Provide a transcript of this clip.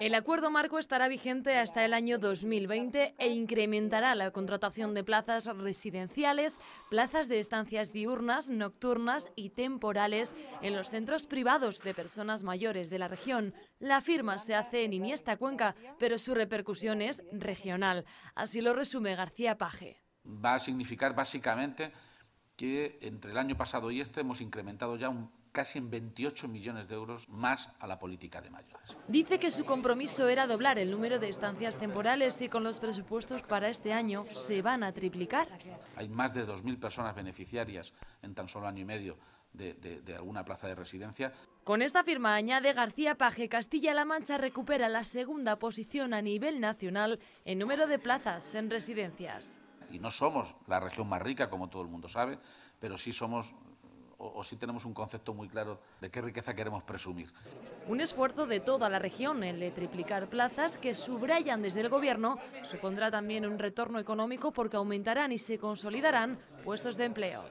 El acuerdo marco estará vigente hasta el año 2020 e incrementará la contratación de plazas residenciales, plazas de estancias diurnas, nocturnas y temporales en los centros privados de personas mayores de la región. La firma se hace en Iniesta Cuenca, pero su repercusión es regional. Así lo resume García Paje. Va a significar básicamente que entre el año pasado y este hemos incrementado ya casi en 28 millones de euros más a la política de mayores. Dice que su compromiso era doblar el número de estancias temporales y con los presupuestos para este año se van a triplicar. Hay más de 2.000 personas beneficiarias en tan solo año y medio de, de, alguna plaza de residencia. Con esta firma, añade García Paje, Castilla-La Mancha recupera la segunda posición a nivel nacional en número de plazas en residencias y no somos la región más rica, como todo el mundo sabe, pero sí somos o, sí tenemos un concepto muy claro de qué riqueza queremos presumir. Un esfuerzo de toda la región, en de triplicar plazas que subrayan desde el Gobierno, supondrá también un retorno económico porque aumentarán y se consolidarán puestos de empleo.